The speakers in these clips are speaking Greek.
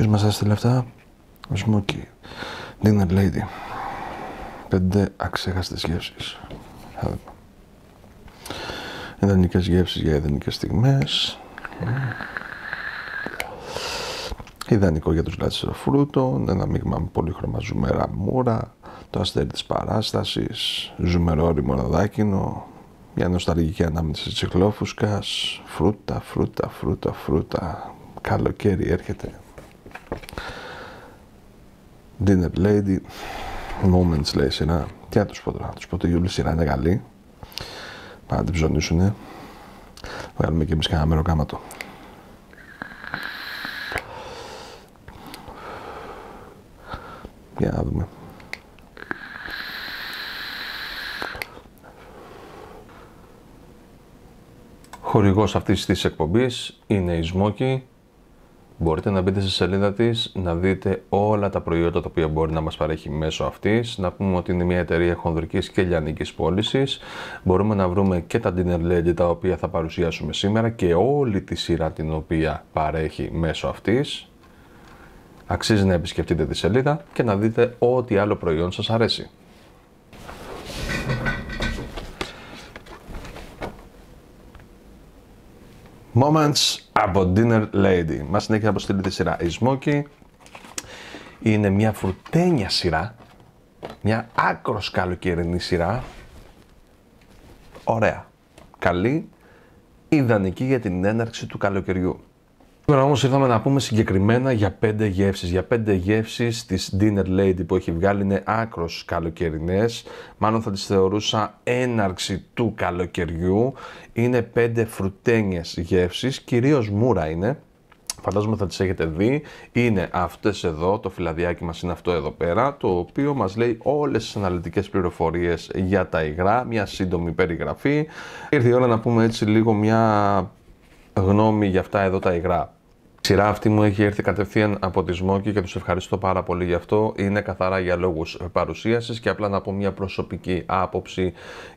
Ποιος μας έστειλε αυτά. Ο Dinner Lady. Πέντε αξέχαστες γεύσεις. Θα δούμε. Ιδανικές γεύσεις για ιδανικές στιγμές. Ιδανικό για τους λάτσες φρούτων, ένα μείγμα με πολύχρωμα ζουμερά μούρα, το αστέρι της παράστασης, ζουμερό ρημοναδάκινο, μια νοσταλγική ανάμνηση της τσιχλόφουσκας, φρούτα, φρούτα, φρούτα, φρούτα, καλοκαίρι έρχεται. Dinner Lady, Moments λέει σειρά. Τι να τους πω τώρα, να τους πω ότι η Γιούλη σειρά είναι καλή. Να την ψωνίσουνε. Βγάλουμε και εμείς κανένα μέρο Για να δούμε. Χορηγός αυτής της εκπομπής είναι η Σμόκη Μπορείτε να μπείτε στη σελίδα της, να δείτε όλα τα προϊόντα τα οποία μπορεί να μας παρέχει μέσω αυτής. Να πούμε ότι είναι μια εταιρεία χονδρικής και λιανικής πώλησης. Μπορούμε να βρούμε και τα dinner lady τα οποία θα παρουσιάσουμε σήμερα και όλη τη σειρά την οποία παρέχει μέσω αυτής. Αξίζει να επισκεφτείτε τη σελίδα και να δείτε ό,τι άλλο προϊόν σας αρέσει. Moments από Dinner Lady. Μας συνέχεια να αποστείλει τη σειρά. Η Smoky είναι μια φρουτένια σειρά, μια άκρος καλοκαιρινή σειρά, ωραία, καλή, ιδανική για την έναρξη του καλοκαιριού. Σήμερα όμως ήρθαμε να πούμε συγκεκριμένα για πέντε γεύσεις. Για πέντε γεύσεις της Dinner Lady που έχει βγάλει είναι άκρος καλοκαιρινές. Μάλλον θα τις θεωρούσα έναρξη του καλοκαιριού. Είναι πέντε φρουτένιες γεύσεις, κυρίως μούρα είναι. Φαντάζομαι θα τις έχετε δει. Είναι αυτές εδώ, το φυλαδιάκι μας είναι αυτό εδώ πέρα, το οποίο μας λέει όλες τις αναλυτικές πληροφορίες για τα υγρά, μια σύντομη περιγραφή. Ήρθε η ώρα να πούμε έτσι λίγο μια γνώμη για αυτά εδώ τα υγρά σειρά αυτή μου έχει έρθει κατευθείαν από τη Σμόκη και τους ευχαριστώ πάρα πολύ γι' αυτό. Είναι καθαρά για λόγους παρουσίασης και απλά να πω μια προσωπική άποψη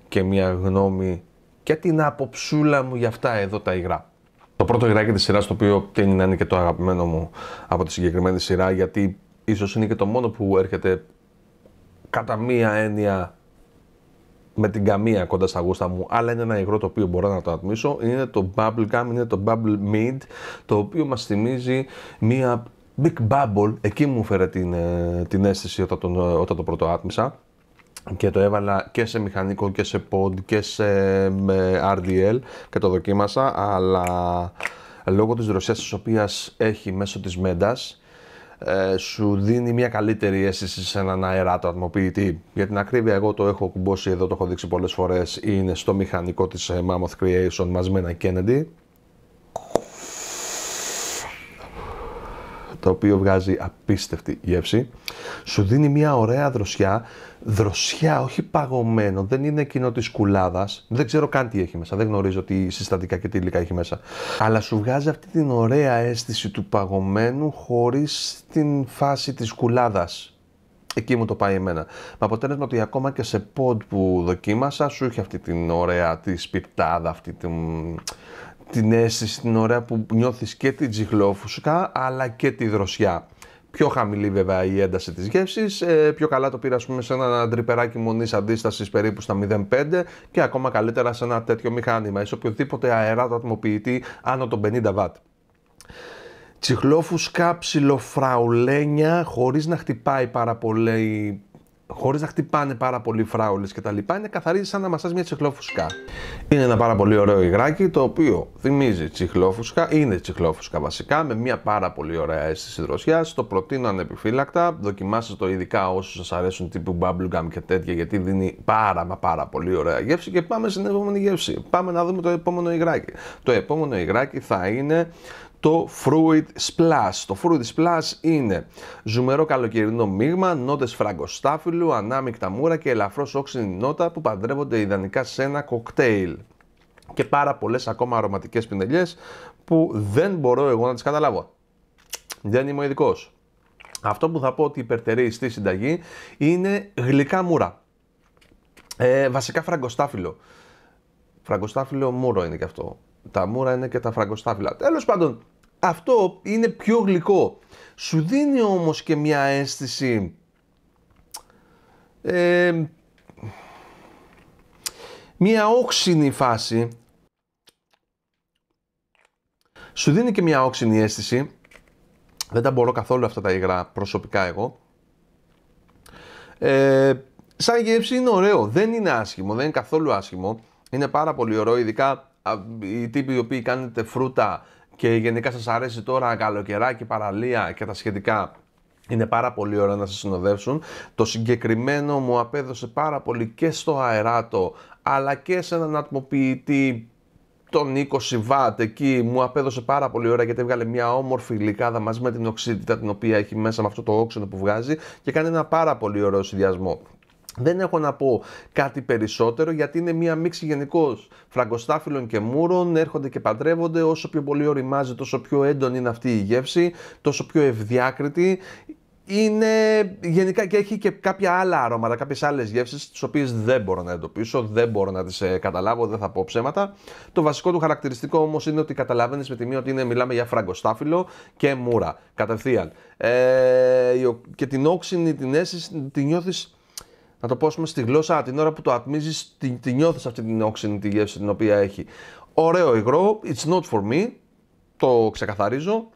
και μια γνώμη και την άποψούλα μου για αυτά εδώ τα υγρά. Το πρώτο υγράκι της σειράς το οποίο τίνει να είναι και το αγαπημένο μου από τη συγκεκριμένη σειρά γιατί ίσως είναι και το μόνο που έρχεται κατά μία έννοια με την καμία κοντά στα γούστα μου, αλλά είναι ένα υγρό το οποίο μπορώ να το ατμίσω. Είναι το Bubble Gum, είναι το Bubble Mead, το οποίο μας θυμίζει μία Big Bubble. Εκεί μου φέρε την, ε, την αίσθηση όταν, τον, ε, όταν το πρώτο άτμισα και το έβαλα και σε μηχανικό και σε pod και σε RDL και το δοκίμασα, αλλά λόγω της δροσιάς της οποίας έχει μέσω της μέντας, ε, σου δίνει μια καλύτερη αίσθηση σε έναν αεράτο ατμοποιητή. Για την ακρίβεια, εγώ το έχω κουμπώσει εδώ, το έχω δείξει πολλές φορές. Είναι στο μηχανικό της ε, Mammoth Creation μαζί με ένα Kennedy. το οποίο βγάζει απίστευτη γεύση. Σου δίνει μια ωραία δροσιά, δροσιά, όχι παγωμένο, δεν είναι εκείνο της κουλάδας. Δεν ξέρω καν τι έχει μέσα, δεν γνωρίζω τι συστατικά και τι υλικά έχει μέσα. Αλλά σου βγάζει αυτή την ωραία αίσθηση του παγωμένου χωρίς την φάση της κουλάδας. Εκεί μου το πάει εμένα. Με αποτέλεσμα ότι ακόμα και σε pod που δοκίμασα σου είχε αυτή την ωραία της σπιρτάδα, αυτή την, την αίσθηση την ώρα που νιώθεις και την τζιχλόφουσκα αλλά και τη δροσιά. Πιο χαμηλή βέβαια η ένταση της γεύσης, ε, πιο καλά το πήρα πούμε, σε ένα τρυπεράκι μονής αντίστασης περίπου στα 0,5 και ακόμα καλύτερα σε ένα τέτοιο μηχάνημα ή σε οποιοδήποτε αεράτο ατμοποιητή άνω των 50 W. Τσιχλόφουσκα, ψιλοφραουλένια, χωρίς να χτυπάει πάρα πολύ χωρίς να χτυπάνε πάρα πολύ φράουλες κτλ. Είναι καθαρίζει σαν να μασάς μια τσιχλόφουσκα. Είναι ένα πάρα πολύ ωραίο υγράκι το οποίο θυμίζει τσιχλόφουσκα, είναι τσιχλόφουσκα βασικά, με μια πάρα πολύ ωραία αίσθηση δροσιάς. Το προτείνω ανεπιφύλακτα. Δοκιμάστε το ειδικά όσους σας αρέσουν τύπου bubblegum και τέτοια, γιατί δίνει πάρα μα πάρα πολύ ωραία γεύση. Και πάμε στην επόμενη γεύση. Πάμε να δούμε το επόμενο υγράκι. Το επόμενο υγράκι θα είναι το Fruit Splash. Το Fruit Splash είναι ζουμερό καλοκαιρινό μείγμα, νότες φραγκοστάφυλλου, ανάμεικτα μούρα και ελαφρώς όξινη νότα που παντρεύονται ιδανικά σε ένα κοκτέιλ και πάρα πολλές ακόμα αρωματικές πινελιές που δεν μπορώ εγώ να τις καταλάβω. Δεν είμαι ειδικός, Αυτό που θα πω ότι υπερτερεί στη συνταγή είναι γλυκά μούρα. Ε, βασικά φραγκοστάφυλλο. Φραγκοστάφυλλο μούρο είναι και αυτό. Τα μούρα είναι και τα φραγκοστάφυλλα. Τέλος πάντων, αυτό είναι πιο γλυκό. Σου δίνει όμως και μια αίσθηση μια όξινη φάση σου δίνει και μια όξινη αίσθηση δεν τα μπορώ καθόλου αυτά τα υγρά προσωπικά εγώ ε, σαν γεύση είναι ωραίο δεν είναι άσχημο, δεν είναι καθόλου άσχημο είναι πάρα πολύ ωραίο ειδικά οι τύποι οι οποίοι κάνετε φρούτα και γενικά σας αρέσει τώρα και παραλία και τα σχετικά είναι πάρα πολύ ωραία να σας συνοδεύσουν. Το συγκεκριμένο μου απέδωσε πάρα πολύ και στο αεράτο αλλά και σε έναν ατμοποιητή τον 20 w εκεί μου απέδωσε πάρα πολύ ωραία γιατί έβγαλε μια όμορφη γλυκάδα μαζί με την οξύτητα την οποία έχει μέσα με αυτό το όξινο που βγάζει και κάνει ένα πάρα πολύ ωραίο συνδυασμό. Δεν έχω να πω κάτι περισσότερο γιατί είναι μία μίξη γενικώς φραγκοστάφυλλων και μούρων, έρχονται και παντρεύονται, όσο πιο πολύ οριμάζει τόσο πιο έντονη είναι αυτή η γεύση, τόσο πιο ευδιάκριτη είναι γενικά και έχει και κάποια άλλα αρώματα, κάποιες άλλες γεύσεις τις οποίες δεν μπορώ να εντοπίσω, δεν μπορώ να τις ε, καταλάβω, δεν θα πω ψέματα. Το βασικό του χαρακτηριστικό όμως είναι ότι καταλαβαίνεις με τη μία ότι είναι, μιλάμε για φραγκοστάφυλλο και μούρα, κατευθείαν. Ε, και την όξινη, την αίσθηση την νιώθεις να το πω πούμε, στη γλώσσα την ώρα που το ατμίζεις, τη, τη αυτή την όξινη τη γεύση την οποία έχει. Ωραίο υγρό, it's not for me, το ξεκαθαρίζω.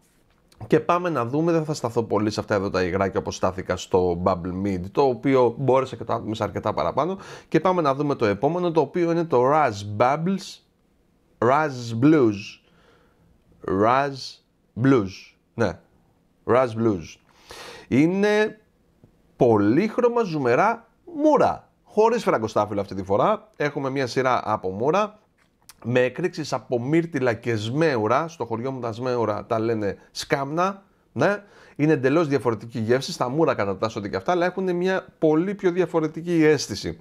Και πάμε να δούμε, δεν θα σταθώ πολύ σε αυτά εδώ τα υγράκια όπως στάθηκα στο Bubble Mead, το οποίο μπόρεσε και το άτμισε αρκετά παραπάνω. Και πάμε να δούμε το επόμενο, το οποίο είναι το Raz Bubbles, Raz Blues. Raz Blues, ναι, Raz Blues. Είναι πολύχρωμα ζουμερά μούρα. Χωρίς φραγκοστάφυλλο αυτή τη φορά. Έχουμε μια σειρά από μούρα με εκρήξεις από μύρτιλα και σμέουρα, στο χωριό μου τα σμέουρα τα λένε σκάμνα, ναι. είναι εντελώς διαφορετική γεύση, στα μούρα κατατάσσονται και αυτά, αλλά έχουν μια πολύ πιο διαφορετική αίσθηση.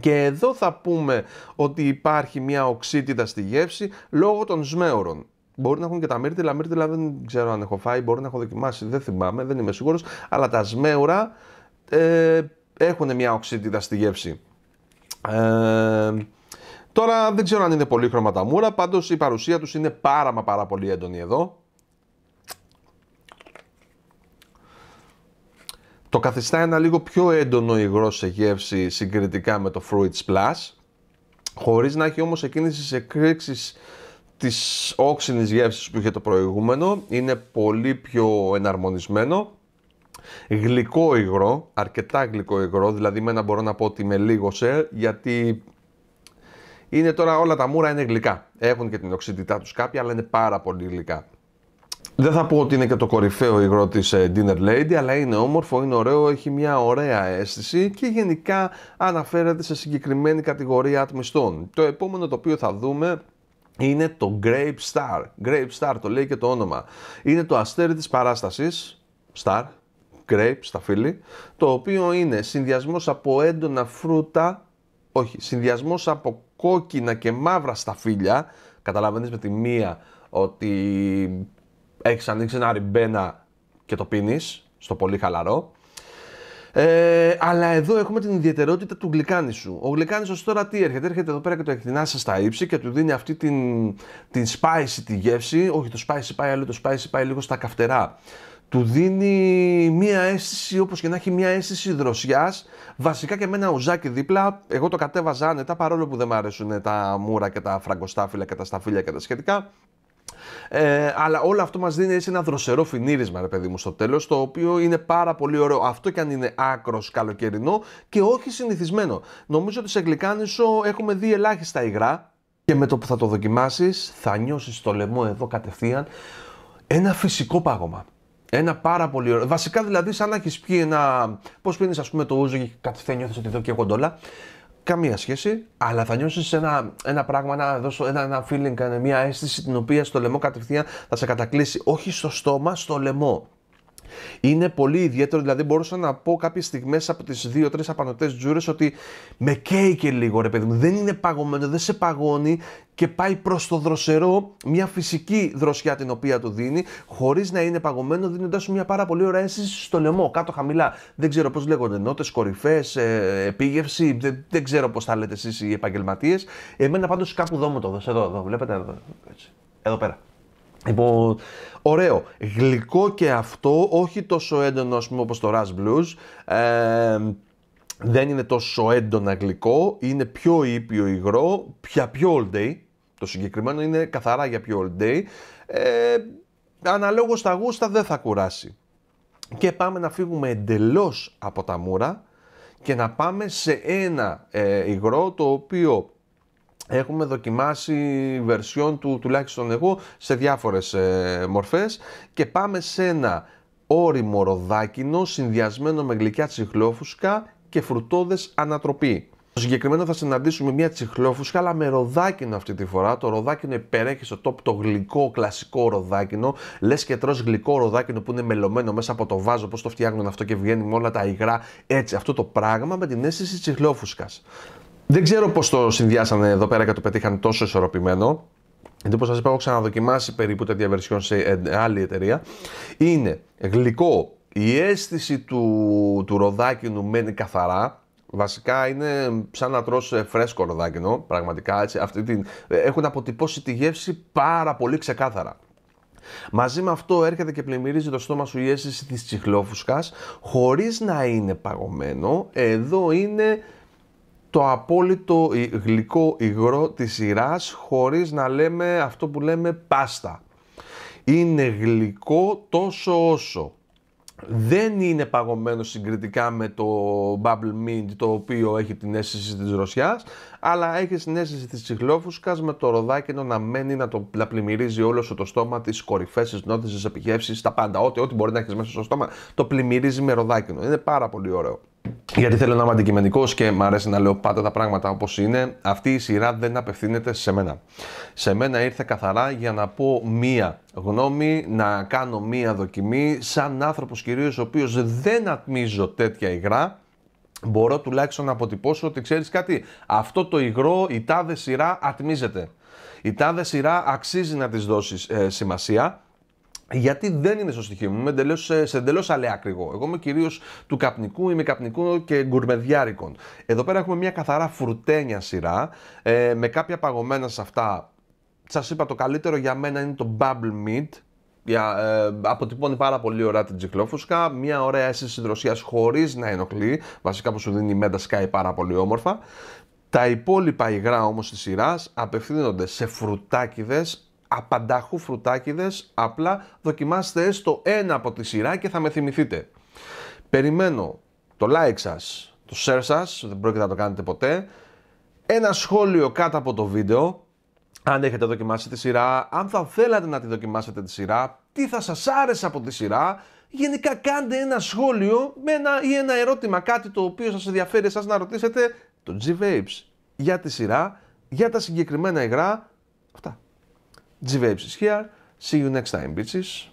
Και εδώ θα πούμε ότι υπάρχει μια οξύτητα στη γεύση λόγω των σμέουρων. Μπορεί να έχουν και τα μύρτιλα, μύρτιλα δεν ξέρω αν έχω φάει, μπορεί να έχω δοκιμάσει, δεν θυμάμαι, δεν είμαι σίγουρος. αλλά τα σμέουρα ε, έχουν μια οξύτητα στη γεύση. Ε, τώρα δεν ξέρω αν είναι πολύ χρώματα μούρα, πάντως η παρουσία τους είναι πάρα μα πάρα πολύ έντονη εδώ. Το καθιστά ένα λίγο πιο έντονο υγρό σε γεύση συγκριτικά με το Fruits Plus, χωρίς να έχει όμως εκείνες τις εκρήξεις της όξινης γεύσης που είχε το προηγούμενο. Είναι πολύ πιο εναρμονισμένο. Γλυκό υγρό, αρκετά γλυκό υγρό, δηλαδή μένα μπορώ να πω ότι με λίγο σε, γιατί είναι τώρα όλα τα μούρα είναι γλυκά. Έχουν και την οξύτητά τους κάποια, αλλά είναι πάρα πολύ γλυκά. Δεν θα πω ότι είναι και το κορυφαίο υγρό της ε, Dinner Lady, αλλά είναι όμορφο, είναι ωραίο, έχει μια ωραία αίσθηση και γενικά αναφέρεται σε συγκεκριμένη κατηγορία ατμιστών. Το επόμενο το οποίο θα δούμε είναι το Grape Star. Grape Star το λέει και το όνομα. Είναι το αστέρι της παράστασης, Star, grape στα φύλλη, το οποίο είναι συνδυασμός από έντονα φρούτα, όχι, συνδυασμός από κόκκινα και μαύρα σταφύλια, καταλαβαίνεις με τη μία ότι έχεις ανοίξει ένα ριμπένα και το πίνεις στο πολύ χαλαρό, ε, αλλά εδώ έχουμε την ιδιαιτερότητα του γλυκάνισου. Ο γλυκάνισος τώρα τι έρχεται, έρχεται εδώ πέρα και το εκτινάσει στα ύψη και του δίνει αυτή την, την spicy τη γεύση. Όχι, το spicy πάει αλλού, το spicy πάει λίγο στα καυτερά του δίνει μία αίσθηση, όπως και να έχει, μία αίσθηση δροσιάς. Βασικά και με ένα ουζάκι δίπλα. Εγώ το κατέβαζα άνετα, παρόλο που δεν μου αρέσουν τα μούρα και τα φραγκοστάφυλλα και τα σταφύλια και τα σχετικά. Ε, αλλά όλο αυτό μας δίνει έτσι ένα δροσερό φινίρισμα, ρε παιδί μου, στο τέλος. το οποίο είναι πάρα πολύ ωραίο. Αυτό και αν είναι άκρος καλοκαιρινό και όχι συνηθισμένο. Νομίζω ότι σε γλυκάνισο έχουμε δει ελάχιστα υγρά και με το που θα το δοκιμάσεις, θα νιώσεις στο λαιμό εδώ κατευθείαν ένα φυσικό πάγωμα. Ένα πάρα πολύ ωραίο. Βασικά δηλαδή, σαν να έχεις πιει ένα. Πώς πίνεις, ας πούμε, το ούζο και κάτι θέλει, νιώθεις ότι εδώ και κοντόλα. Καμία σχέση, αλλά θα νιώσεις ένα, ένα πράγμα, ένα, ένα, ένα feeling, μια αίσθηση την οποία στο λαιμό κατευθείαν θα σε κατακλείσει. Όχι στο στόμα, στο λαιμό. Είναι πολύ ιδιαίτερο, δηλαδή μπορούσα να πω κάποιες στιγμές από τις δυο 3 απανοτές τζούρες ότι με καίει και λίγο ρε παιδί μου. Δεν είναι παγωμένο, δεν σε παγώνει και πάει προς το δροσερό μια φυσική δροσιά την οποία του δίνει, χωρίς να είναι παγωμένο, δίνοντά σου μια πάρα πολύ ωραία αίσθηση στο λαιμό, κάτω χαμηλά. Δεν ξέρω πώς λέγονται νότες, κορυφές, ε, επίγευση, δεν, δεν ξέρω πώς θα λέτε εσείς οι επαγγελματίες. Εμένα πάντως κάπου εδώ μου το δώσε, εδώ, εδώ, βλέπετε εδώ, έτσι. Εδώ πέρα. Λοιπόν, ωραίο. Γλυκό και αυτό, όχι τόσο έντονο ας πούμε, όπως το Rush Blues. Ε, δεν είναι τόσο έντονα γλυκό, είναι πιο ήπιο υγρό, πια πιο old day. Το συγκεκριμένο είναι καθαρά για πιο old day. Ε, αναλόγως τα γούστα δεν θα κουράσει. Και πάμε να φύγουμε εντελώς από τα μούρα και να πάμε σε ένα ε, υγρό το οποίο Έχουμε δοκιμάσει βερσιόν του τουλάχιστον εγώ σε διάφορες ε, μορφές και πάμε σε ένα όριμο ροδάκινο συνδυασμένο με γλυκιά τσιχλόφουσκα και φρουτόδες ανατροπή. Στο συγκεκριμένο θα συναντήσουμε μια τσιχλόφουσκα, αλλά με ροδάκινο αυτή τη φορά. Το ροδάκινο υπερέχει στο τόπο το γλυκό, κλασικό ροδάκινο. Λες και τρώ γλυκό ροδάκινο που είναι μελωμένο μέσα από το βάζο, πώς το φτιάχνουν αυτό και βγαίνει με όλα τα υγρά. Έτσι, αυτό το πράγμα με την αίσθηση τσιχλόφουσκας. Δεν ξέρω πώς το συνδυάσανε εδώ πέρα και το πετύχαν τόσο ισορροπημένο. Γιατί όπω σας είπα, έχω ξαναδοκιμάσει περίπου τέτοια βερσιόν σε άλλη εταιρεία. Είναι γλυκό. Η αίσθηση του, του ροδάκινου μένει καθαρά. Βασικά είναι σαν να τρως ε, φρέσκο ροδάκινο, πραγματικά. Έτσι, αυτή την, ε, έχουν αποτυπώσει τη γεύση πάρα πολύ ξεκάθαρα. Μαζί με αυτό έρχεται και πλημμυρίζει το στόμα σου η αίσθηση της τσιχλόφουσκας, χωρίς να είναι παγωμένο. Εδώ είναι το απόλυτο γλυκό υγρό της σειράς χωρίς να λέμε αυτό που λέμε πάστα. Είναι γλυκό τόσο όσο. Δεν είναι παγωμένο συγκριτικά με το Bubble Mint το οποίο έχει την αίσθηση της ρωσιάς αλλά έχει την αίσθηση της τσιχλόφουσκας με το ροδάκινο να μένει να, το, να πλημμυρίζει όλο σου το στόμα τις κορυφές, τις νότες, τις τα πάντα ό,τι, ό,τι μπορεί να έχεις μέσα στο στόμα το πλημμυρίζει με ροδάκινο. Είναι πάρα πολύ ωραίο γιατί θέλω να είμαι αντικειμενικός και μου αρέσει να λέω πάντα τα πράγματα όπως είναι, αυτή η σειρά δεν απευθύνεται σε μένα. Σε μένα ήρθε καθαρά για να πω μία γνώμη, να κάνω μία δοκιμή, σαν άνθρωπος κυρίως ο οποίος δεν ατμίζω τέτοια υγρά. Μπορώ τουλάχιστον να αποτυπώσω ότι ξέρεις κάτι. Αυτό το υγρό, η τάδε σειρά ατμίζεται. Η τάδε σειρά αξίζει να της δώσεις ε, σημασία γιατί δεν είναι στο στοιχείο μου, είμαι ε, σε εντελώς αλεάκρηγο. Εγώ είμαι κυρίως του καπνικού, είμαι καπνικού και γκουρμεδιάρικων. Εδώ πέρα έχουμε μια καθαρά φρουτένια σειρά, ε, με κάποια παγωμένα σε αυτά. Σας είπα το καλύτερο για μένα είναι το Bubble Meat. Για, ε, αποτυπώνει πάρα πολύ ωραία την τζικλόφουσκα, μια ωραία αίσθηση συντροσία χωρίς να ενοχλεί. Βασικά που σου δίνει η Μέντα Sky πάρα πολύ όμορφα. Τα υπόλοιπα υγρά όμως της σειράς απευθύνονται σε φρουτάκιδες απανταχού φρουτάκιδες, απλά δοκιμάστε έστω ένα από τη σειρά και θα με θυμηθείτε. Περιμένω το like σας, το share σας, δεν πρόκειται να το κάνετε ποτέ, ένα σχόλιο κάτω από το βίντεο, αν έχετε δοκιμάσει τη σειρά, αν θα θέλατε να τη δοκιμάσετε τη σειρά, τι θα σας άρεσε από τη σειρά, γενικά κάντε ένα σχόλιο με ένα, ή ένα ερώτημα, κάτι το οποίο σας ενδιαφέρει εσάς να ρωτήσετε το G-Vapes για τη σειρά, για τα συγκεκριμένα υγρά, αυτά. G-Vapes is here. See you next time, bitches.